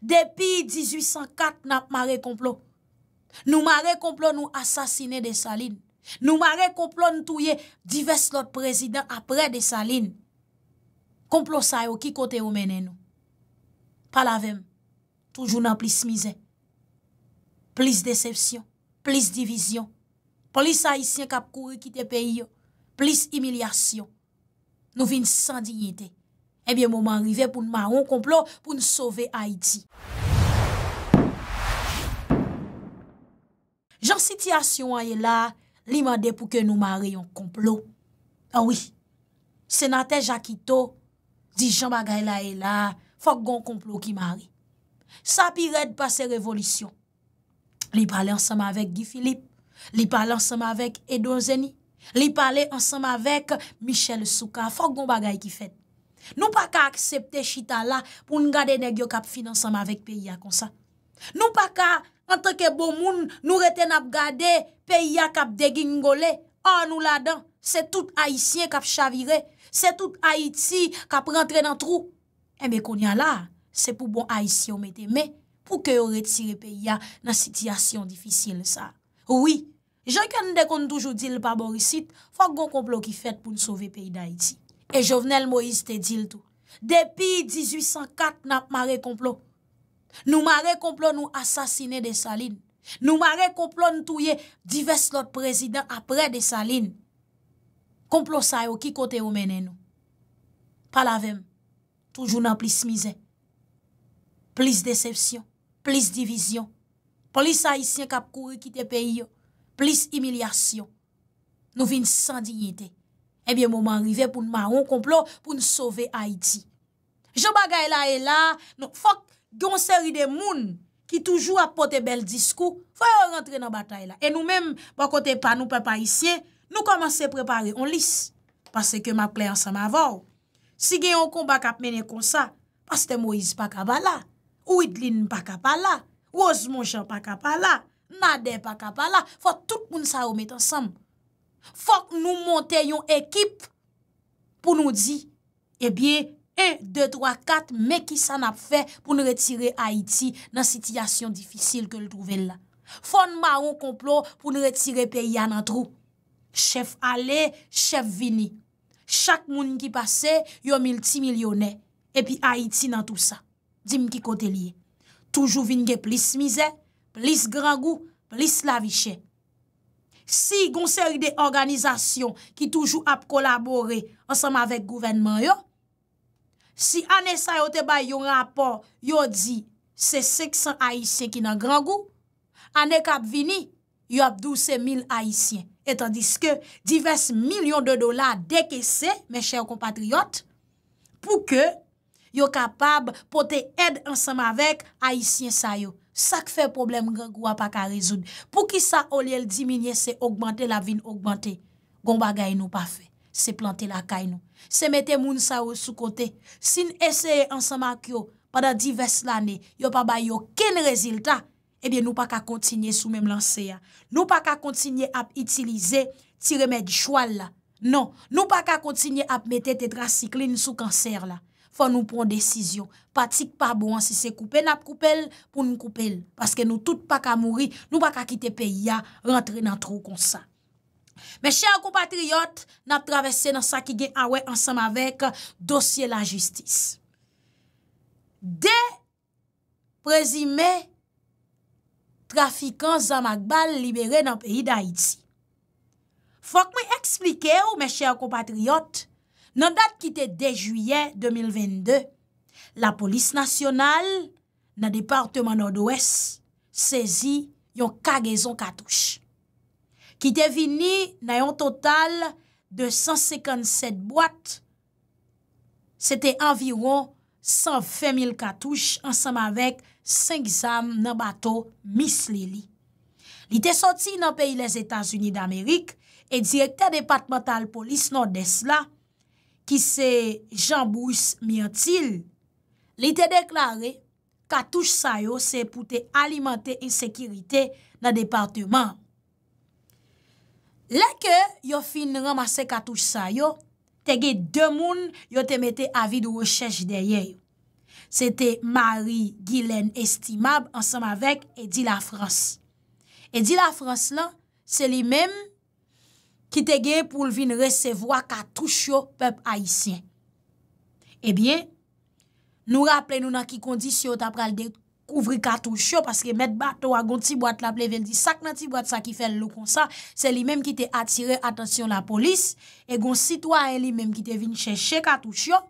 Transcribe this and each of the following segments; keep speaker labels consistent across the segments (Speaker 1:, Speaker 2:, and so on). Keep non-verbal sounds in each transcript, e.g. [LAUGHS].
Speaker 1: Depi 1804 nap Mare Komplo, nou Mare Komplo nou asasine de Saline, nou Mare Komplo nou touye divers lot prezident apre de Saline. Komplo sa yo ki kote yo mene nou. Palavem, toujou nan plis mize, plis decepsyon, plis divisyon, plis saisyen kap kouri kite peyo, plis emilyasyon. Nou vin san dignite. Ebyen eh mouman rive pou nou maron konplo pou nou sove Haiti. Jan sityasyon an ye la, li mande pou ke nou mari yon konplo. An ah wii, senate Jakito di jan bagay la ye la, fok gon konplo ki mari. Sa pi red pa se revolisyon. Li pale ansam avek Guy Philippe, li pale ansam avek Edon Zeny, li pale ansam avek Michel Souka, fok gon bagay ki fete. Nou pa ka aksepte chita la pou nou gade negyo kap finanseman vek peya kon sa. Nou pa ka, an teke bon moun, nou reten ap gade peya kap degi ngole. An nou la dan, se tout Haitien kap chavire, se tout Haiti kap rentre nan trou. Ebe kon ya la, se pou bon Haitien mette me pou ke yo retire peya nan sityasyon difisil sa. Ouwi, jan ken de kon toujou dil pa borisit, fok gon komplo ki fet pou nou sove peyi d'Haiti. E Jovenel Moïse te dil tou Depi 1804 nap Mare Komplo Nou Mare Komplo nou asasine de Saline Nou Mare Komplo nou touye Dives lot prezident apre de Saline Komplo sa yo ki kote yo mene nou Palavem Toujou nan plis mize Plis decepsyon Plis divisyon Plis saisyen kap kouri kite peyo Plis emilyasyon Nou vin san dignite Ebyen eh mouman rive pou nou maron komplo pou nou sove Haiti. Jou bagay la e la, nou fok gyon seri de moun ki toujou apote bel diskou, foye ou rentre nan batay la. E nou menm, mwen bon kote pa nou pe pa isye, nou komanse prepare, on lis. Pase ke maple ansam avor. Si gen yon kon bak ap mene konsa, paste Moise pa kabala, ou Idlin pa kabala, ou Ozmonjou pa kabala, Nade pa kabala, fok tout moun sa ou met ansam. Fok nou monte yon ekip pou nou di, ebyen, 1, 2, 3, 4 meki san ap fe pou nou retire Haiti nan sitiyasyon difisil ke l'touven la. Fon maron komplon pou nou retire peya nan trou. Chef ale, chef vini. Chak moun ki pase, yon mil ti milyonè. E pi Haiti nan tout sa. Dim ki kote liye. Toujou vini ge plis mize, plis grangou, plis laviche. Si gonseri de organizasyon ki toujou ap kolabore ansanm avek gouvenman yo, si ane sa yo te bay yon rapor yo di se seksan Haitien ki nan gran gou, ane kap vini, yo ap dou se mil Haitien. Etan diske, divers milyon de dola deke se, me chèw kompatriyot, pou ke yo kapab pou te ed ansanm avek Haitien sa yo. Sak fe problem gen gwa pa ka rezoun. Pou ki sa olyele diminye, se augmente la vin augmente. Gon bagay nou pa fe. Se plante la kay nou. Se mete moun sa ou sou kote. Sin eseye ansama kyo, pada divers lane, yo pa bay yo ken rezultat, ebe nou pa ka kontinye sou menm lanse ya. Nou pa ka kontinye ap itilize ti remèd chwal la. Non, nou pa ka kontinye ap mete tetracicline sou kanser la. Fwa nou pon desisyon. Patik pa bon si se koupe, nap koupe l pou nou koupe l. Paske nou tout pa ka mouri, nou pa ka kite peya, rentre nan tro konsa. Mè chè akou patriyot, nap travesse nan sa ki gen awe ansam avek dosye la justice. De prezime trafikant Zama Gbal libere nan peyi da iti. Fwa kwen eksplike ou mè chè akou patriyot, Nan dat ki te de juyen 2022, la polis nasyonal nan departement Nord-Ouest sezi yon kagezon katouche. Ki te vini nan yon total de 157 boite, se te environ 120.000 katouche ansam avek 5 zam nan bato Miss Lily. Li te soti nan peyi les Etats-Unis d'Amerik, e direkta departemental polis non desla, ki se Jean-Bouys Myantil, li te deklare katouche sayo se pou te alimante insekirite nan departement. Lè ke yo fin ramase katouche sayo, te ge demoun yo te mete avi de wèchech deye. Se te Marie Guilaine Estimab ansam avèk Edi Lafrance. Edi Lafrance lan, se li mèm ki te ge pou vin resevo a katouche yo pep aisyen. Ebyen, nou rappele nou nan ki kondisyon ta pral dekouvri katouche yo, paske met bato a gon ti boat la ple ven di sak nan ti boat sa ki fel lou kon sa, se li menm ki te atire atasyon la polis, e gon sitwa e li menm ki te vin cheshe katouche yo,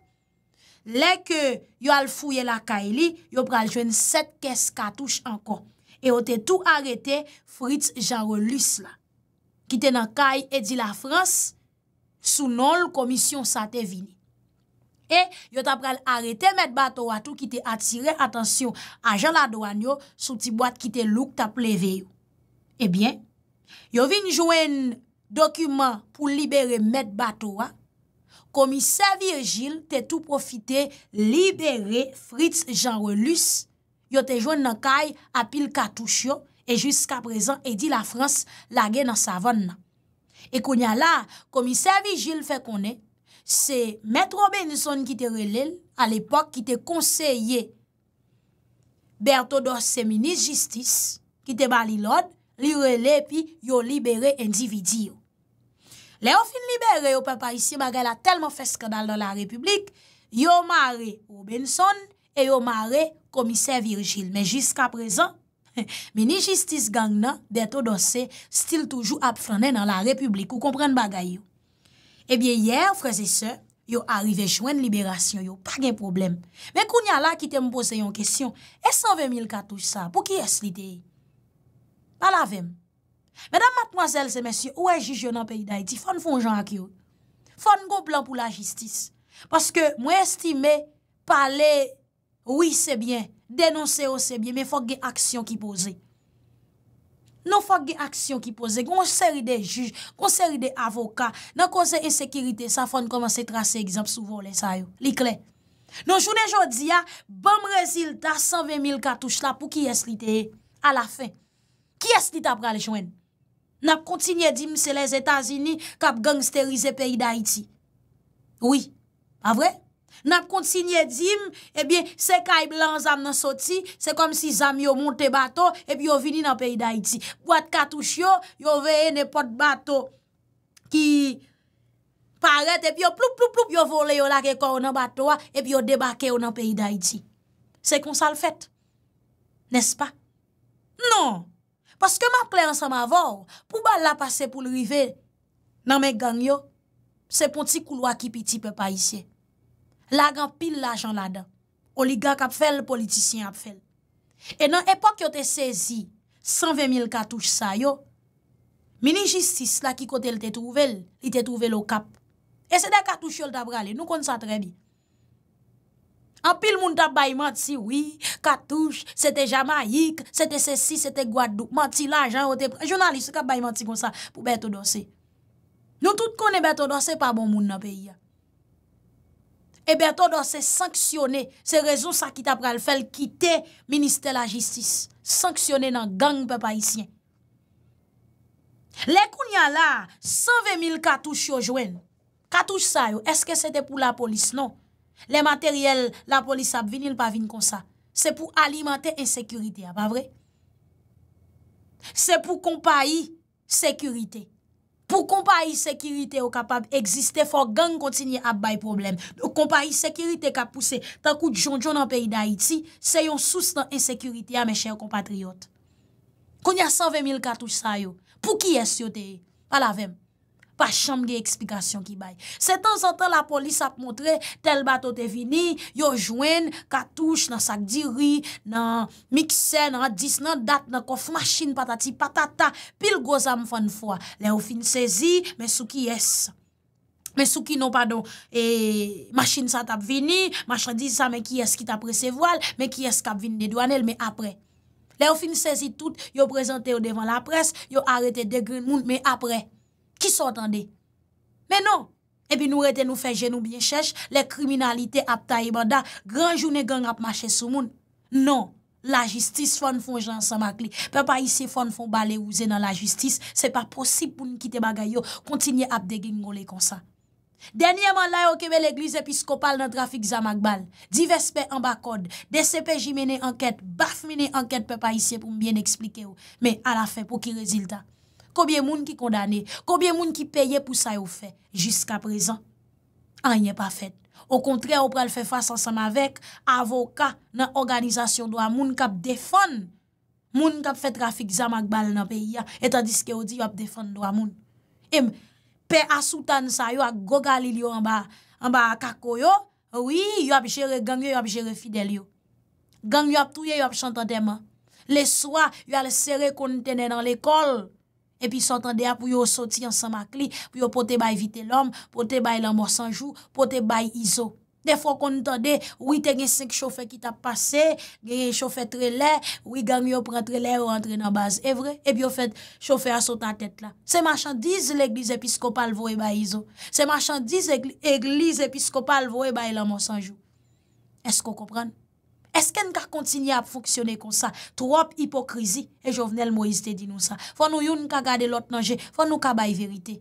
Speaker 1: leke yo al fouye la ka e li, yo pral jwen 7 kes katouche ankon, e o te tou arete frits jarolus la. ki te nan kay Edi la Frans, sou non l komisyon sa te vini. E, yo ta pral arete Met Batoa tou ki te atire, atensyon a jan la doan yo, sou ti boat ki te luk ta pleve yo. Ebyen, yo vin joen dokumen pou libere Met Batoa, komisè Virgil te tou profite libere Fritz Jan Relus, yo te joen nan kay Apil Katushyo, E jiska prezant, e di la Frans lage nan savon nan. E konya la, komiser Vigil fe konen, se Mètre Robinson ki te rele, al epok ki te konseye, Bertaudor se Ministre Justice, ki te bali lòd, li rele, pi yo libere endividi yo. Le yo fin libere, yo pe parisi, ma gè la telman feske dal nan la republik, yo mare Robinson, e yo mare komiser Vigil. Men jiska prezant, [LAUGHS] Meni jistis gang nan, deto dosè, stil toujou ap franè nan la republik, ou kompren bagay yo. Ebyen, yè, ou freze se, yo arive jwen liberasyon, yo pa gen problem. Men koun ya la ki te mpoze yon kesyon, e 120.000 katouj sa, pou ki es li deyi? Palavem. Mèdam matmoazèl se mèsyo, ou e jiji yo nan peyi da iti, fon fon jan ak yo? Fon kon plan pou la jistis. Paske, mwen estime, pale, oui se bien. Denonse yo sebyen, men fok ge aksyon ki pose. Non fok ge aksyon ki pose, kon seri de juj, kon seri de avoka, nan kose ensekirite, sa fon koman se trase egzamp souvo le sayo, likle. Non jounen jodi ya, bom rezil ta 120.000 katouj la pou ki es li te he, a la fe. Ki es li ta prale chwen? Nan kontinye di mse le Etazini kap gangsterize peyi da iti. Oui, a vre? N ap kontinye di m, ebyen, se ka i blan zam nan soti, se kom si zam yo monte bato, ebyen yo vini nan peyi da iti. Gwad katou shyo, yo veye nepot bato ki paret, ebyen yo ploup ploup ploup yo vole yo la ke kon nan bato wa, ebyen yo debake yo nan peyi da iti. Se kon sal fèt? Nes pa? Non, paske m ap klè ansan ma vò, pou ba la pase pou l'rive nan me gang yo, se pon ti kou lwa ki piti pe pa isye. la gan pil lajan la dan, oliga kap fel, politisyen ap fel. E nan epok yo te sezi, 120.000 katouche sa yo, mini jistis la ki kote l te trouvel, l te trouvel o kap. E se de katouche yo l tabrali, nou kon sa trebi. An pil moun tab bayi manti, oui, katouche, se te jama yik, se te se si, se te gwa dup, manti lajan yo te pre. Jounaliste kap bayi manti kon sa pou beto dosi. Nou tout kon e beto dosi pa bon moun nan peyi ya. Ebe eh to do se sanksyone, se rezon sa ki ta pral fel kite Ministè la Jistis. Sanksyone nan gang pe pa isyen. Le koun ya la, 120.000 katouche yo jwen. Katouche sa yo, eske se te pou la polis, non? Le materiel, la polis ap vinil pa vin kon sa. Se pou alimante en sekurite, a pa vre? Se pou kompa yi, sekurite. Pou kompa yi sekirite yo kapab egziste, fò gang kontinye ap bay problem. Kompa yi sekirite kap pouse, tankou djon djon an peyi da iti, se yon sous nan ensekirite ya men chè yon kompatriyot. Konya 120.000 katou sa yo, pou ki yes yote e? Palavem. pa chanm ge eksplikasyon ki bay. Se tan san tan la polis ap montre, tel batote vini, yo jwen katouche nan sakdi ri, nan mikse, nan dis, nan dat nan kof maschine patati patata, pil goza mfan fwa. Le ou fin sezi, me sou ki yes. Me sou ki non padon, e maschine sat ap vini, masche di sa me ki yes ki tap rese voal, me ki yes kap vini de douanel, me apre. Le ou fin sezi tout, yo prezante yo devan la pres, yo arete degri moun, me apre. Ki sotande? Menon, ebi nou rete nou feje nou bie chesh, le kriminalite ap ta ibanda, gran jounen gen ap mache sou moun. Non, la jistis foun foun jansan makli. Pe pa isye foun foun bale ouze nan la jistis, se pa posib pou nou kite bagay yo, kontinye ap degi ngole konsa. Denye man la yo keme l'eglize pis kopal nan trafik zamak bal. Divespe an bakod, desepè jimene anket, bafmine anket pe pa isye pou mbyen eksplike yo. Men a la fe pou ki rezilta. Kobye moun ki kondane, kobye moun ki peye pou sa yo fe, Jiska prezan, anye pa fet. Ou kontre, ou pral fe fasa ansan ma vek, Avoka nan organizasyon do a moun kap defon, Moun kap fet trafik zamak bal nan peyi ya, Etan diske ou di yo ap defon do a moun. Em, pe asoutan sa yo ak gogal il yo anba kako yo, Oui, yo ap jere gang yo, yo ap jere fidel yo. Gang yo ap touye, yo ap chantantema. Le swa, yo al sere kontene nan lekol. epi sotande a pou yo soti an samakli, pou yo pote bay vite lom, pote bay lam osanjou, pote bay izo. De fwa kon tande, wite gen sek chofè ki ta pase, gen gen chofè tre lè, wite gen gen yo pran tre lè ou antre nan baz evre, epi yo fèt chofè a sotan tèt la. Se machan diz l'Eglise Episkopal vwe bay izo. Se machan diz Eglise Episkopal vwe bay lam osanjou. Esko kopran? Eske n ka kontinye ap foksyone kon sa? Trop hipokrizi e jovenel mou esite di nou sa. Fon nou yon n ka gade lot nanje, fon nou ka bay verite.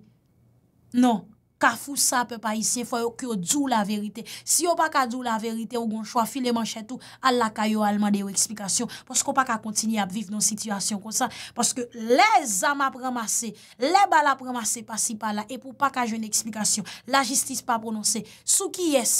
Speaker 1: Non, ka fous sa pe pa isye, foy yo ki yo djou la verite. Si yo pa ka djou la verite, yo gon chwa fileman chetou, Allah ka yo alman de yo eksplikasyon. Poske yo pa ka kontinye ap viv nan sityasyon kon sa. Poske le zama premase, le bala premase pasi pala, e pou pa ka jen eksplikasyon, la jistis pa prononse. Sou ki yes?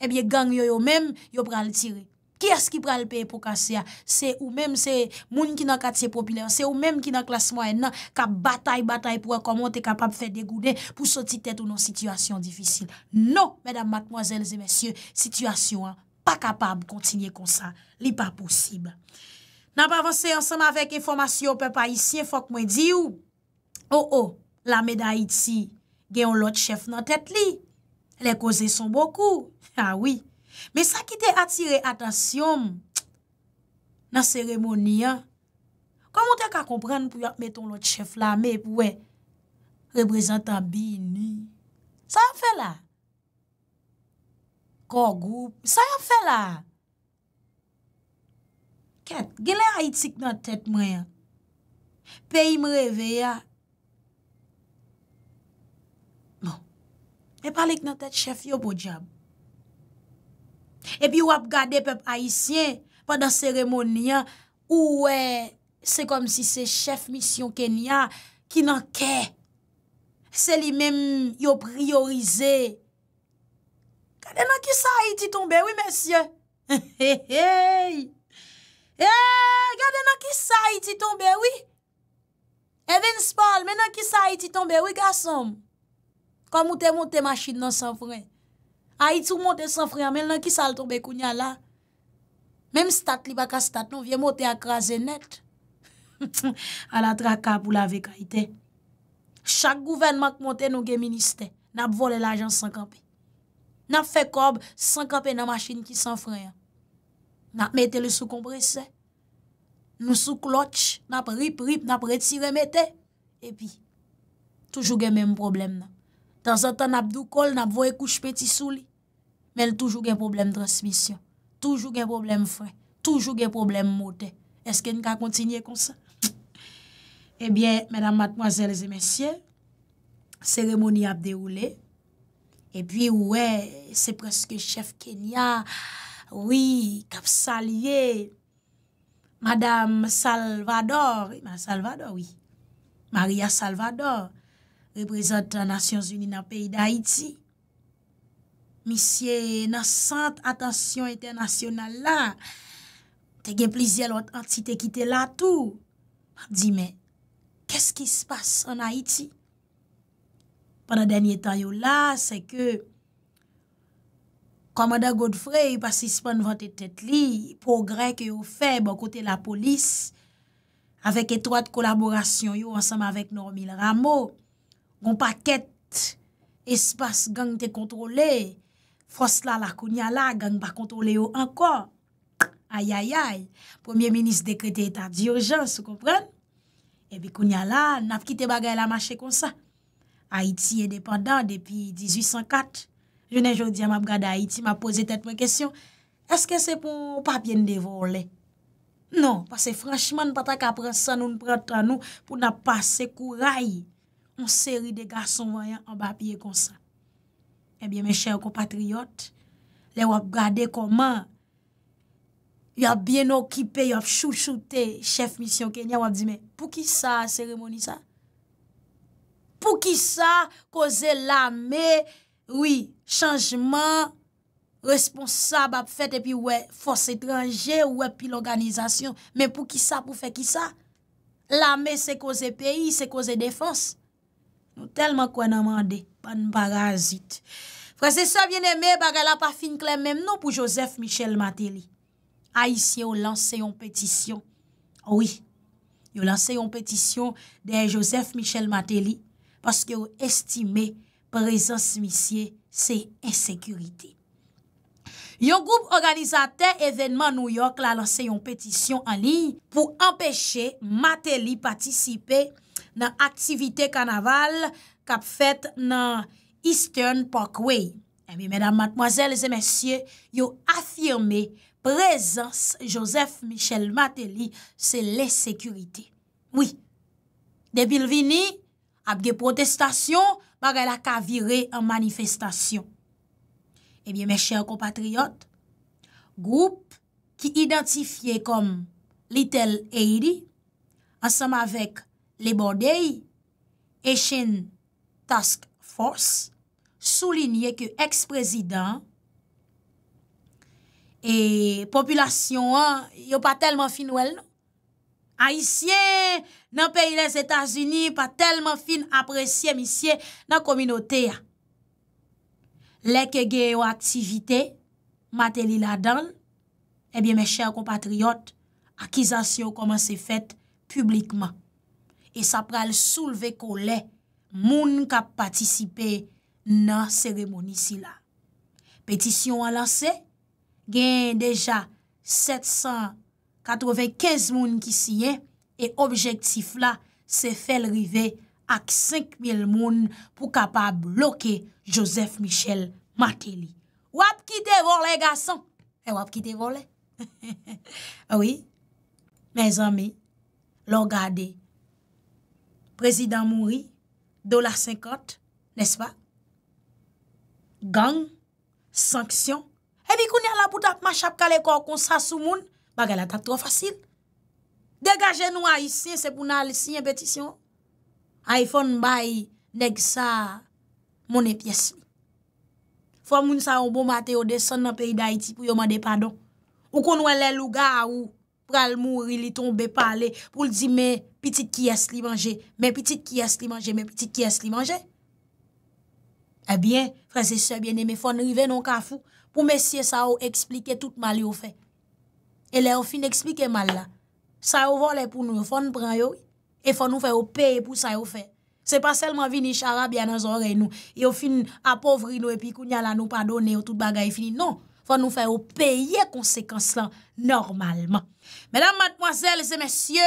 Speaker 1: Ebyè eh gang yo yo mèm, yo pral tirè. Ki as ki pral pe pou kase ya? Se ou mèm se moun ki nan katye popüler, se ou mèm ki nan klasman en nan, ka batay batay pou akomon te kapab fè degouden pou soti tèt ou nan situasyon difisil. Non, mèdam, mèdame, mwazèl, zè mèsyon, situasyon an, pa kapab kontinye konsan. Li pa posib. Nan pa avanse ansama vek informasyon pe pa isye, fok mwen di ou, ou ou, la mèdame iti, gen yon lot chef nan tèt li. Le koze son bokou. Ha wii. Me sa ki te atire atasyon. Nan seremoni ya. Komon te ka kompren pou yon meton lot chef la me pou we reprezentan bi ni. Sa yon fe la? Ko goup. Sa yon fe la? Ket, gile a itik nan tet mwen. Pe yon mreve ya. e palek nan tèt chèf yo bo djab. E pi wap gade pep haisyen, padan seremoni ya, ou e, se kom si se chèf misyon kenya, ki nan kè, se li menm yo priorize. Gade nan ki sa iti tombe, oui, mèsyè. He, he, he, hey, hey, gade nan ki sa iti tombe, oui, even spol, men nan ki sa iti tombe, oui, gasonm. Kwa mwote mwote masjid nan san frey. A itou mwote san frey amel nan kisal tombe kounya la. Mem stat li baka stat nou, vye mwote akraze net. [LAUGHS] A la tra kap ou la vek a ite. Chak gouvenman k mwote nou gen minister, nap vole l'ajan san kope. Nap fe kob san kope nan masjid ki san frey. Nap mette le sou kompresse. Nou sou klotche. Nap rip rip, nap retire mette. E pi, toujou gen menm problem nan. dan sa tan ap dou kol, ap voye kouche peti sou li, men toujou gen problem transmisyon, toujou gen problem fre, toujou gen problem mote, eske n ka kontinye konsan? [LAUGHS] Ebyen, eh menam matmoazelze mesye, seremoni ap deroule, epi oue, se preske chef Kenya, oui, kapsalye, madame Salvador, Salvador, oui, Maria Salvador, oui, reprezentan Nasyons Uni nan peyi d'Haïti. Misye, nan sant atasyon etenasyonan la, te gen plizye lout antite ki te latou, di men, kè s'ki s'passe an Haïti? Panan denye tan yo la, se ke komanda Godfrey, yi pasispan vante tet li, progre ke yo feb an kote la polis, avek etroat kolaborasyon yo ansam avèk Normil Ramo, Gon pa ket, espas gang te kontrole, fos la la kounya la, gang pa kontrole yo ankon. Ayayay, premier-ministre dekrete etat di urjans, ou kompren? Ebi kounya la, naf ki te bagay la mache kon sa. Haiti e depanda depi 1804. Je ne jodi a map gade Haiti, ma pose tet mwen kesyon, eske se pou pa pjen devole? Non, pase franchman pata ka prensan ou npreta nou pou na pase kou raye. On seri de garson vanyan an bap ye konsa. Ebyen eh men chè yo kompatriyot, le wap gade koman, yon bien okipe, yon chouchoute, chef mission kenyan wap di men, pou ki sa seremoni sa? Pou ki sa koze la me, oui, chanjman responsa bap fet, e pi wè fos etranje, wè pi l'organizasyon, men pou ki sa pou fe ki sa? La me se koze peyi, se koze defans, Yon telman kwen amande, pan barazit. Frase sa vyen eme, baga la pa fin klem, menm nou pou Joseph Michel Mateli. A yisi, yon lanse yon petisyon. Ouwi, oh yon lanse yon petisyon de Joseph Michel Mateli, paske yon estime prezans misye se insekurite. Yon goup organizate evenman Nouyok la lanse yon petisyon an li, pou empeshe Mateli patisipe... nan aktivite kanaval kap fèt nan Eastern Parkway. Emi, mèdam matmoazèl, zè mèsyè, yo afirme prezans Joseph Michel Matéli se lè sekurite. Mwi, debil vini, apge protestasyon, bagè la kavire an manifestasyon. Emi, eh mè chèr kompatriot, goup ki identifiye kom Little Eidy, ansam avèk Le Bordei, Echen Task Force, soulinye ke eks-prezident e populasyon an, yo pa telman fin wèl nou. An, isye nan peyi les Etats-Unis, pa telman fin apresye misye nan kominote a. Lè ke ge yo aktivite, matè li la dan, ebyen eh me chèr kompatriot, akizasyon koman se fèt publikman. e sa pral souleve kou le moun kap patisipe nan seremoni si la. Petisyon an lanse, gen deja 795 moun ki siye, e objektif la se fel rive ak 5000 moun pou kapab loke Joseph Michel Mateli. Wap ki te vole gason? E wap ki te vole? [LAUGHS] Oui, men zami, lo gade. Prezident moun ri, dolar 50, nes pa? Gang, sanksyon. Ebi koun yal apout apmach apkale kou kon sa sou moun, bagal atap tro fasil. Degaje nou a yisye sepoun al sinye petisyon. iPhone bay, neg sa, moun e piyes. Fwa moun sa yon bon mate yon deson nan peyi da iti pou yon mande padon. Ou kon wè lè louga a ou. pral mou rili tombe pale pou l di men, pitit ki yas li manje, men pitit ki yas li manje, men pitit ki yas li manje. E eh bien, frase se biene, men fon rive non ka fou, pou mesye sa ou eksplike tout mal yo fe. E le ou fin eksplike mal la. Sa ou vo le pou nou fon pran yo, e fon nou fe ou peye pou sa ou fe. Se pa selman vi ni chara byan an zore nou, yo fin apovri nou epi kou nyalan nou padone, yo tout bagay fin non. fwa nou fè ou peye konsekans lan normalman. Mèdam matmoazèl zè mèsyè,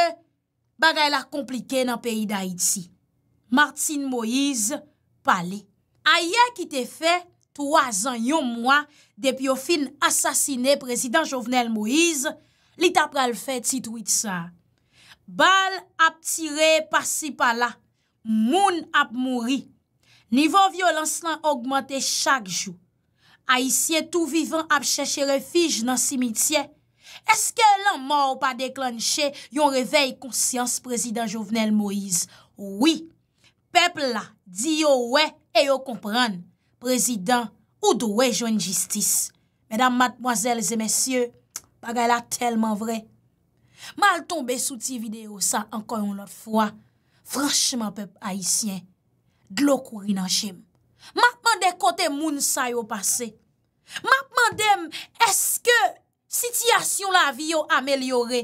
Speaker 1: bagay la komplike nan peyi d'Haïti. Martine Moïse, pali. A yè ki te fè, 3 an yon mwa, depi ou fin asasine prezident Jovenel Moïse, li tap pral fè titou it sa. Bal ap tire pasi pala, moun ap mouri. Nivou violans lan augmente chak jou. Aisyen tou vivan ap chèche refij nan simitye. Eske lan mor pa deklanche yon revey konsyans prezident Jovenel Moïse? Ouwi, pepl la di yo we e yo kompran. Prezident, ou do we jo en jistis? Medan matmoazèl zè mesyè, pagal la telman vre. Mal tombe souti video sa ankon yon lot fwa. Franchman pep aisyen, glok ou rinan chèm. Mapman de kote moun sa yo pase, mapman dem eske sityasyon la vi yo amelyore,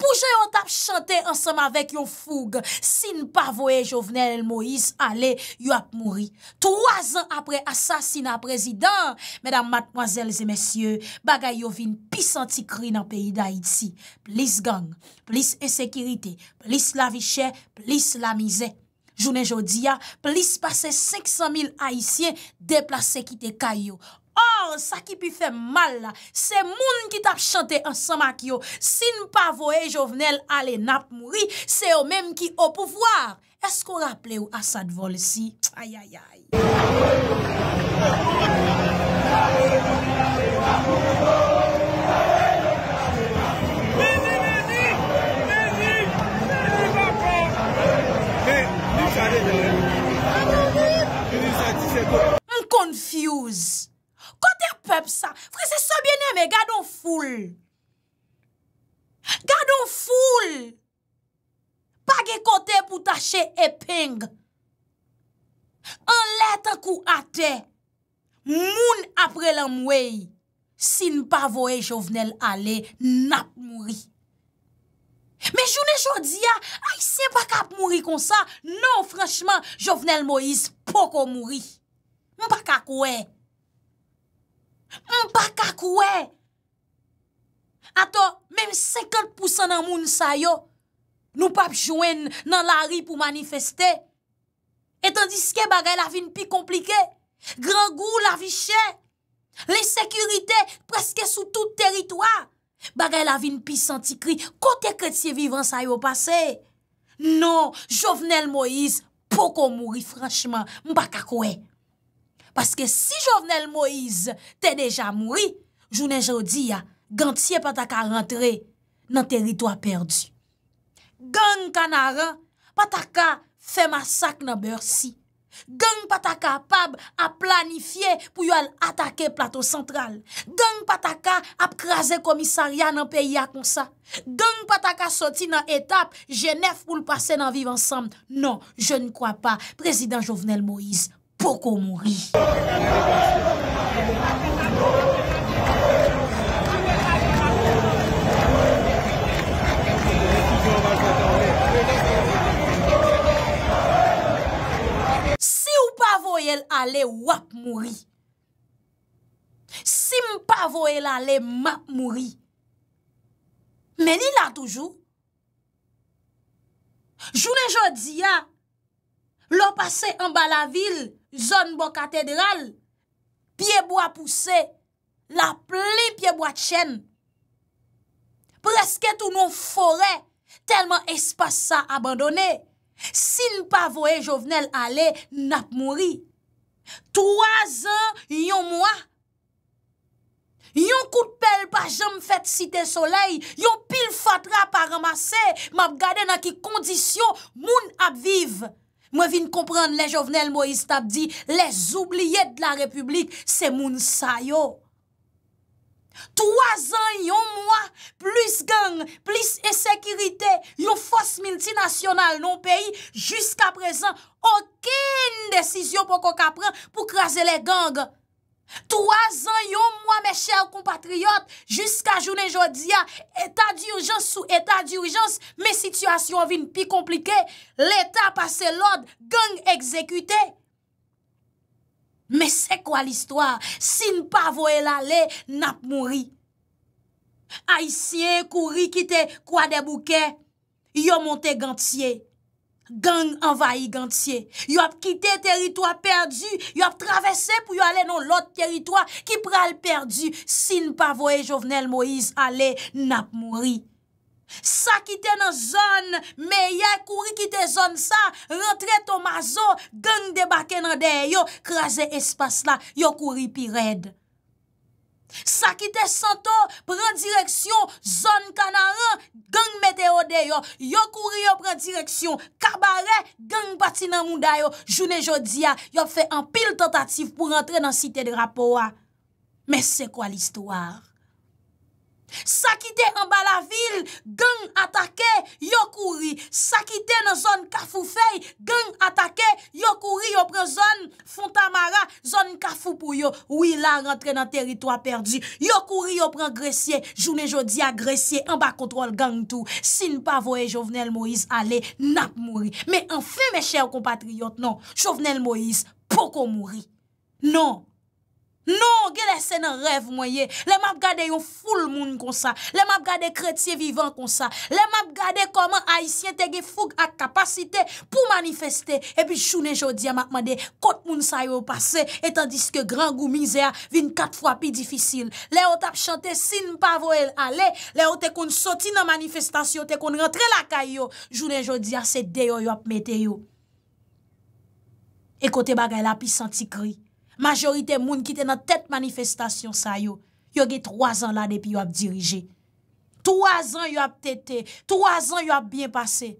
Speaker 1: pouje yo tap chante ansanm avek yon foug, sin pa voye Jovenel Moïse ale yo ap mouri. Troaz an apre asasina prezident, medan matmoazelze mesye, bagay yo vin pis anti kri nan peyi da iti, plis gang, plis esekirite, plis laviche, plis lamize. Jounen jodi ya, plis pase 500.000 haisyen deplase ki te kayo. Or, sa ki pi fe mal la, se moun ki tap chante ansan mak yo. Sin pa voye jovenel ale nap moui, se yo menm ki o pouvoar. Esko raple ou asad vol si? Ayayay! epeng e an leta kou ate moun apre lan mwey si n pa voye jovenel ale nap mwri me jounen jodi ya ay se bak ap mwri konsa non franchman jovenel moyes poko mwri m bak akwe m bak akwe ato menm 50% nan moun sayo Nou pap jwen nan la ri pou manifeste. Etan diske bagay la vin pi komplike. Gran gou la vi chen. Le sekurite preske sou tout teritwa. Bagay la vin pi santi kri. Kote kretse vivan sa yo pase. Non, Jovenel Moïse poko mouri franchman. Mpa kakwe. Paske si Jovenel Moïse te deja mouri, jounen jodi ya gantye pata ka rentre nan teritwa perdi. Geng kanara, pataka fe masak nan beur si. Geng pataka apab ap planifiye pou yo al atake plato sentral. Geng pataka ap kraze komisaria nan peyi a konsa. Geng pataka soti nan etap jenef pou lpase nan viv ansam. Non, je nkwa pa, prezident Jovenel Moïse, poko mouri. voyel ale wap mouri. Si mpa voyel ale ma mouri. Meni la toujou. Jounen jodi ya, lopase en bala vil, zon bo katedral, piebo apouse, la pli piebo atjen. Preske tou nou fore, telman espasa abandone. Sil pa voye jovenel ale, nap mori. Troaz an yon mwa. Yon kout pel pa jom fet site soley. Yon pil fatra pa ramase. Map gade na ki kondisyon moun ap viv. Mwen vin komprende le jovenel Moïse tap di, les oubliye de la republik se moun sayo. 3 an yon mwa, plis gang, plis esekirite, yon fos minti nasyonal non peyi, jiska prezan, oken desisyon pou koka pran pou krasen le gang. 3 an yon mwa, me chèl kompatriot, jiska jounen jodia, etat di urjans sou etat di urjans, me sityasyon vin pi komplike, l'etat pase l'od, gang ekzekute. Me se kwa l'histoire, si n'pa voye l'ale, nap mouri. Aisyen kouri kite kwa debouke, yo monte gantye, gang envaye gantye, yo ap kite teritwa perdu, yo ap travesse pou yo ale non lot teritwa ki pral perdu, si n'pa voye jovenel Moise ale, nap mouri. Sa ki te nan zon, me ye kouri ki te zon sa, rentre ton mazo, geng debake nan deyo, krasen espas la, yo kouri pi red. Sa ki te santo, pren direksyon, zon kanaran, geng meteo deyo, yo kouri yo pren direksyon, kabare, geng bati nan mouda yo, jounen jodia, yo fe an pil tentatif pou rentre nan site de rapowa. Men se kwa l'istowar? Sakite an ba la vil, gang atake, yo kouri Sakite nan zon kafou fey, gang atake, yo kouri Yo pre zon Fontamara, zon kafou pou yo Ou il a rentre nan teritwa perdi Yo kouri, yo pre gresye, jounen jodi a gresye An ba kontrol gang tou Sin pa voye Jovenel Moïse, ale nap mouri Me enfi me chè ou kompatriyot, non Jovenel Moïse, poko mouri, non Non, ge lese nan rev mwenye. Le map gade yon foul moun konsa. Le map gade kretye vivan konsa. Le map gade koman aisyen te ge foug ak kapasite pou manifeste. E pi jounen jodia makman de kot moun sayo pase. Etan diske gran gou mize a vin kat fwa pi difisil. Le yo tap chante sin pa vo el ale. Le yo te kon soti nan manifestasyon, te kon rentre lakay yo. Jounen jodia se deyo yo apmete yo. E kote bagay la pi santi kri. Majorite moun ki te nan tet manifestasyon sa yo, yo ge 3 an la depi yo ap dirije. 3 an yo ap tete, 3 an yo ap bien pase.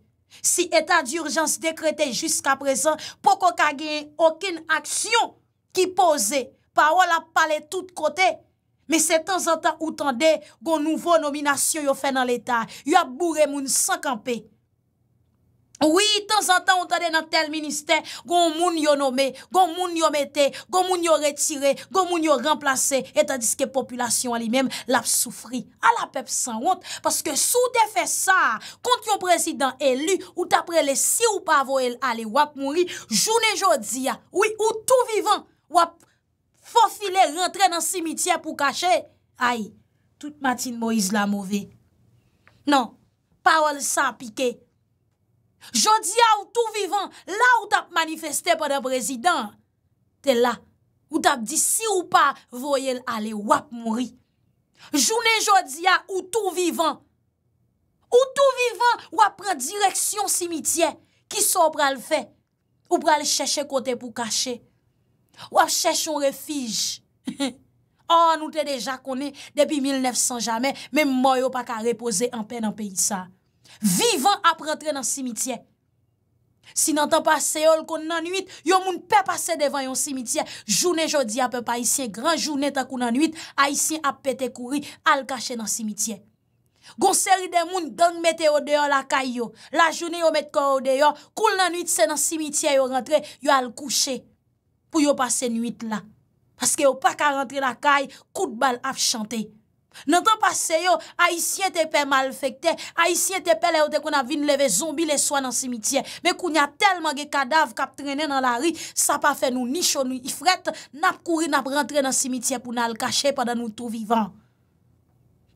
Speaker 1: Si etat di urjans dekrete jiska prezan, poko ka genye okin aksyon ki pose, pa wala pale tout kote. Me se tan zan tan ou tan de, gon nouvo nominasyon yo fe nan l'etat, yo ap bourre moun sankanpe. Oui, tan san tan, on tade nan tel minister, goun moun yo nome, goun moun yo mete, goun moun yo retire, goun moun yo remplace, etan diske populasyon alimem lap soufri. A la pep san wot, paske sou de fe sa, kont yon prezidant elu, ou tapre le si ou pa vo el ale wap moun ri, joun e jodi ya, oui, ou tou vivan wap fofile rentre nan simityen pou kache, ay, tout matin Moïse la move. Nan, pa wale sa apikey, Jodi a ou tou vivan, la ou tap manifeste pa de prezident, te la, ou tap disi ou pa voyel ale wap mouri. Jounen jodi a ou tou vivan, ou tou vivan wap pran direksyon simitye, ki so pral fe, ou pral chèche kote pou kache, wap chèche yon refij. An ou te deja konen depi 1900 jamen, men mwoyo pa ka repose an pen an peyisa. Vivan ap rentre nan simitye Si nan tan pa seol kon nan nuit Yo moun pe pase devan yon simitye Jounen jodi apen pa isi Gran jounen takou nan nuit A isi ap pete kouri al kache nan simitye Gon seri de moun gang mette o deyon la kay yo La jounen yo mette kon o deyon Koul nan nuit se nan simitye yo rentre Yo al kouche Pou yo pase nuit la Paske yo pa ka rentre la kay Kout bal ap chante Nantan pa seyo, a isye tepe mal fekte, a isye tepe le ote kon a vin leve zombi le so nan simityen. Me kounya telman ge kadav kap trene nan la ri, sa pa fe nou nisho nou ifret, nap kouri nap rentre nan simityen pou nan al kache padan nou tou vivan.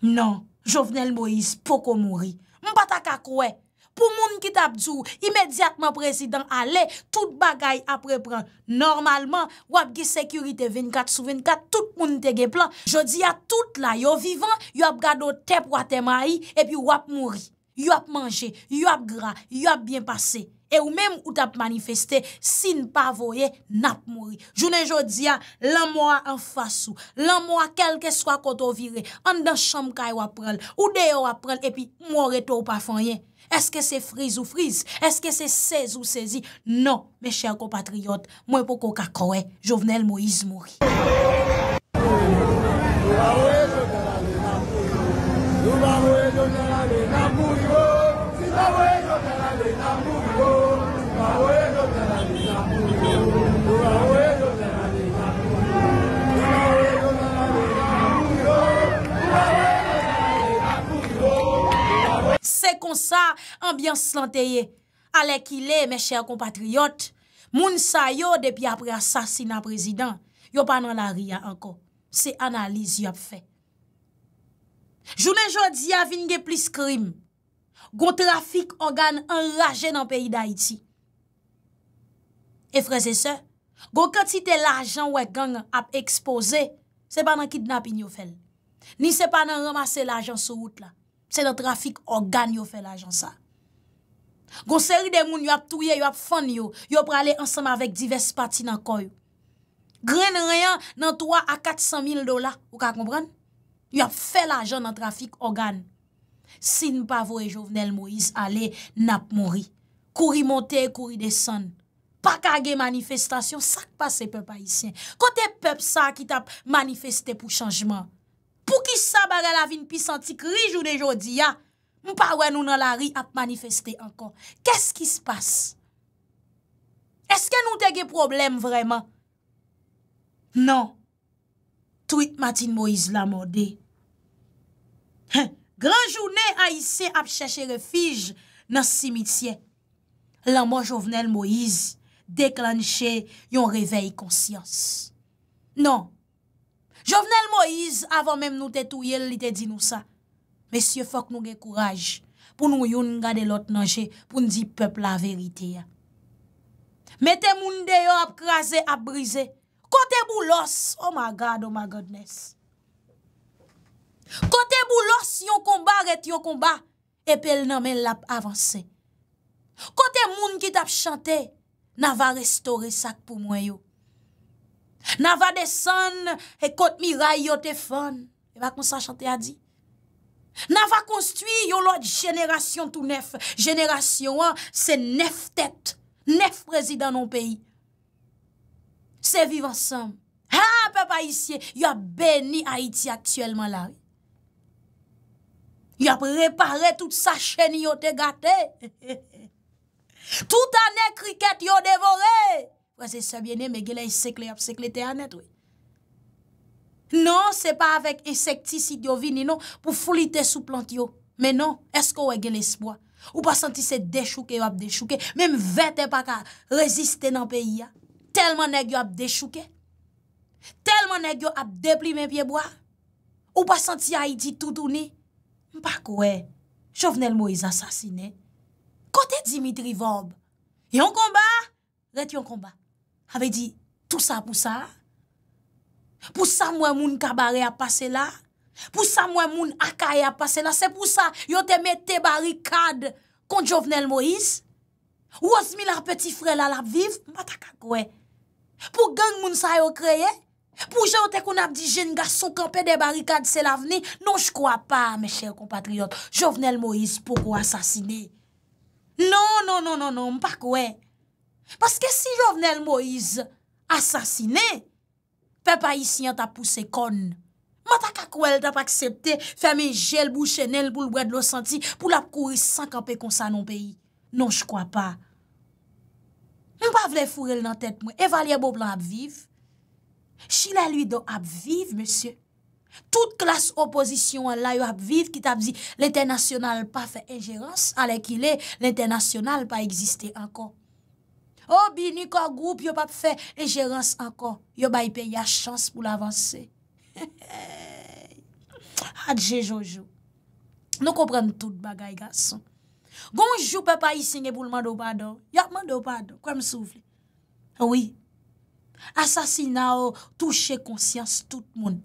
Speaker 1: Non, Jovenel Moïse poko mouri. Mbata kakwe. Pou moun ki tap djou, imediatman prezidant ale, tout bagay ap repran. Normalman, wap gi sekurite 24 sou 24, tout moun tege plan. Je di a tout la, yo vivan, yo ap gado tep wate mayi, epi yo ap mouri. Yo ap manje, yo ap gra, yo ap bien pase. E ou menm ou tap manifeste, si n pa voye, nap mouri. Jounen, yo di a, lan moua an fasu, lan moua kelke swa koto vire, an dan chanm kay wap prel, ou deyo wap prel, epi mou reto pa fanyen. Eske se friz ou friz? Eske se sez ou sezi? Non, mes chèr compatriot, mwen poko kakowe, Jovenel Moïse Mouri. se konsa ambyans lanteye. Alekile, me chèr kompatriyot, moun sa yo depi apre asasina prezident, yo panan a ria anko, se analize yop fe. Jounen jodi avin ge plis krim, gon trafik ogan anraje nan peyi da iti. E freze se, gon katite l ajan we gang ap expose, se panan kidnap in yo fel. Ni se panan ramase l ajan sou wout la. Se nan trafik organ yo fe la jan sa. Gon seri de moun yo ap touye, yo ap fon yo. Yo ap rale ansam avek divers pati nan koy. Gren reyan nan 3 a 400 mil dola. Ou ka kompran? Yo ap fe la jan nan trafik organ. Sin pa vo e jovenel Moise ale nap mori. Kouri monte, kouri desan. Pakage manifestasyon sak pa se pep ayisyen. Kote pep sa ki tap manifestay pou chanjman. pou ki sa bare la vin pisantik ri joun de jodi ya, mpa wè nou nan la ri ap manifestè ankon. Kèsk ki s'passe? Eske nou tege problem vreman? Nan, tweet Matin Moïse laman de. Gran jounè a isè ap chèche refij nan simitie. Laman jovenel Moïse deklanche yon revey konsyans. Nan, Jovenel Moïse avan menm nou te tou yel li te di nou sa. Mesye fok nou ge kouraj pou nou yon nga de lot nanje pou ndi pepl la verite ya. Metè moun de oh oh yo ap krasè ap brise, kote bou los, oh ma gad, oh ma godness. Kote bou los yon komba ret yon komba, epel nan men lap avanse. Kote moun ki tap chante, nan va restore sak pou mwen yo. Na va desan e kote mi ray yo te fon E bak monsan chante a di Na va konstwi yo lot jenerasyon tou nef Jenerasyon an se nef tet Nef prezi dan nou peyi Se vivan san Ha pe pa isye Yo beni Haiti aktuelman la Yo ap repare tout sa chen yo te gate [LAUGHS] Tout ane kriket yo devore wè zè sebyenè mè gè lè y sekle ap sekle tè anèt wè. Non, se pa avèk insektisid yo vini non, pou foulite sou plant yo. Mè non, esko wè gè l'espoi. Ou pa santi se dechouke yo ap dechouke, mè mwè te pa ka reziste nan peyi ya. Telman nè gyo ap dechouke. Telman nè gyo ap depli mè pyeboa. Ou pa santi a iti toutouni. Mpak wè, jò vnen l'mo y z'asasine. Kote Dimitri Vob, yon komba, ret yon komba. Ave di, tout sa pou sa, pou sa mwen moun kabare apase la, pou sa mwen moun akaye apase la, se pou sa yon te mete barikad kon Jovenel Moïse, wos mi la peti frel alap viv, mwa ta kakwe, pou gang moun sa yo kreye, pou jote kon ap di jen gaso kampe de barikad se la vne, non jkwa pa, me chèr kompatriot, Jovenel Moïse poko asasine, non, non, non, non, mpa kwe, Paske si jovnel Moïse asasine, pe pa yisi yon tap pouse kon. Matakakou el tap aksepte, feme jel bou chenel bou lwèd lo senti pou lap kouri sankanpe konsa non peyi. Non, jkwa pa. Mpa vle furel nan tèt mwen, evalye bo blan apviv. Chile lwido apviv, monsye. Tout klas oposisyon la yo apviv ki tap zi l'internasyonal pa fe injerans ale ki le l'internasyonal pa egziste ankon. O bini kwa goup yo pa pfe, e jirans ankon, yo bayi pe ya chans pou la avanse. [LAUGHS] Adje Jojo, nou kompren tout bagay gason. Gonjou pe pa isine pou lman do padon, ya man do padon, kwa m soufle? Ouwi, asasina ou touche konsyans tout moun.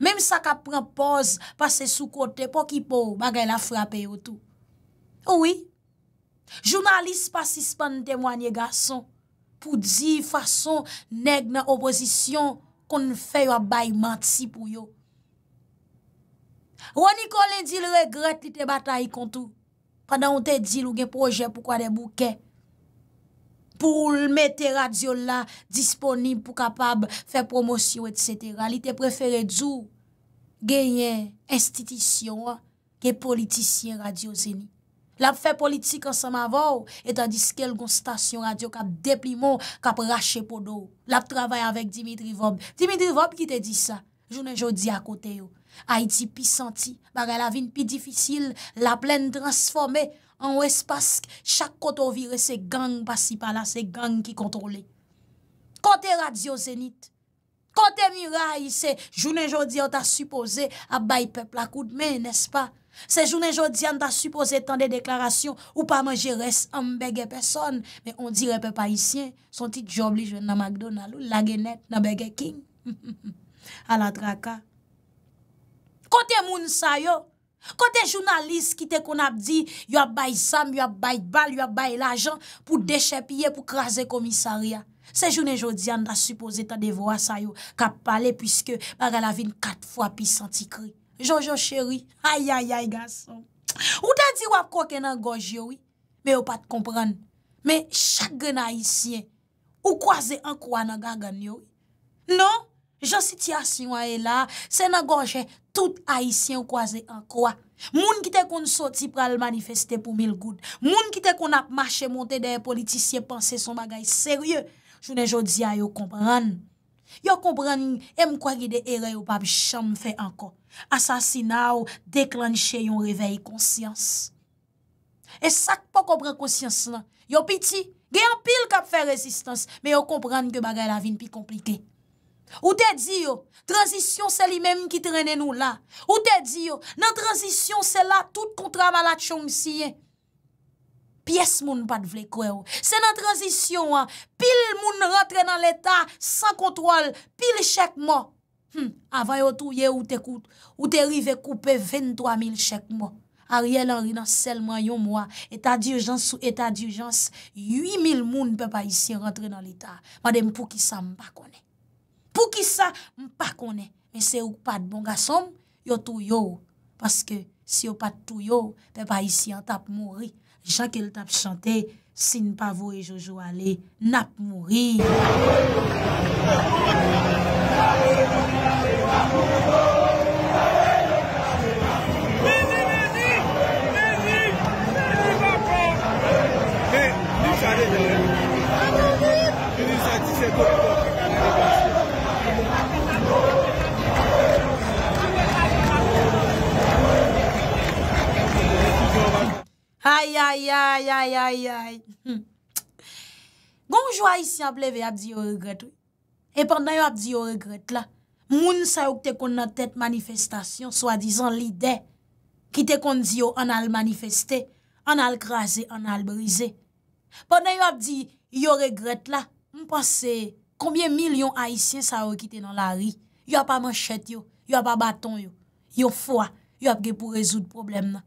Speaker 1: Mem sa ka pren poz, pase sou kote, po ki po, bagay la frape yo tout. Ouwi, Jounalist pasis pa nou temwany e gason pou di fason neg nan opozisyon kon fè yo abay manti pou yo. Wani kon lindil regret li te batay kontou, padan ou te dil ou gen proje pou kwa de bouke, pou ou lmè te radyo la disponib pou kapab fè promosyo, etc. Li te prefere djou gen yen institisyon ke politisyen radyo zeni. Lap fè politik an sa ma vòw, et an diskel gon stasyon radyo kap dep limon, kap rache po do. Lap travay avèk Dimitri Vob. Dimitri Vob ki te di sa, jounen jodi akote yo. A iti pi santi, bare la vin pi difisil, la plen transforme an wespaske. Chak koto vire se gang pasi pala, se gang ki kontrole. Kote radyo zenit, kote miray se jounen jodi an ta supose ap bay pepl akout men, nes pa? Se jounen jodi an da supose tan de deklarasyon Ou pa manje res ambege peson Men on dire pe pa isyen Son tit job li jwen nan McDonald Lagenet nanbege king [LAUGHS] A la traka Kote moun sayo Kote jounalist ki te kon ap di Yo ap bay sam, yo ap bay bal, yo ap bay la jan Pou deche pye, pou krasen komisaria Se jounen jodi an da supose tan de vwa sayo Kap pale pwiske Mare la vin kat fwa pi santi kri Jojo cheri, ayayay gason. Ou ta di wap kwa ke nan goj yoi, me yo pat kompran. Me chak gen haisyen, ou kwa ze an kwa nan gagan yoi. Non, jansi ti as yon a e la, se nan goj e tout haisyen ou kwa ze an kwa. Moun ki te kon soti pral manifeste pou mil goud. Moun ki te kon ap mache monte de politisyen panse son bagay serye. Jounen jodi a yo kompran. Yo kompran yon em kwa gide ere yo pap chan fe an kwa. Asasina ou deklanche yon revey konsyans. E sak pa kompre konsyans nan. Yo piti, gen apil kap fe rezistans, me yo komprende ke bagay la vin pi komplike. Ou te di yo, tranjisyon se li menm ki trene nou la. Ou te di yo, nan tranjisyon se la, tout kontra balat chonm siye. Pyes moun pat vle kwe ou. Se nan tranjisyon an, pil moun rentre nan leta, san kontrol, pil chek moun. Hmm, avan yo tou ye ou te koute, ou te rive koupe 23.000 chek mo, a riel an rinans selman yon mwa, etat dirjans sou etat dirjans, 8.000 moun pe pa isi rentre nan lita. Ma de m pou ki sa m pa kone, pou ki sa m pa kone, men se ou pad bon gasom, yo tou yo, paske si yo pad tou yo, pe pa isi an tap mori, jakel tap chante. Sin pa vou e jojou ale, nap mouri. Ay, ay, ay, ay, ay, ay. Hmm. Gonjwa Aisyen pleve ap di yo regret ou. E pandan yo ap di yo regret la, moun sa ou kte kon nan tet manifestasyon, swadizan lide, kite kon di yo an al manifesté, an al krasé, an al brisé. Pandan yo ap di yo regret la, moun panse, konbyen milyon Aisyen sa ou kite nan la ri. Yo ap ap manchet yo, yo ap ap baton yo, yo fwa, yo ap ge pou rezout problem na.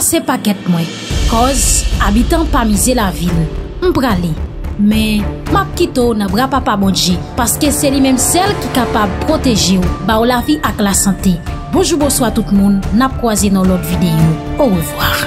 Speaker 1: se paket mwen. Koz, abitan pa mize la vil, mprale. Men, map kito na bra pa pa modje, paske se li menm sel ki kapab proteji ou ba ou la vi ak la sante. Bojoubo swa tout moun, nap kwa zi nan lot videyo. Ou revoar.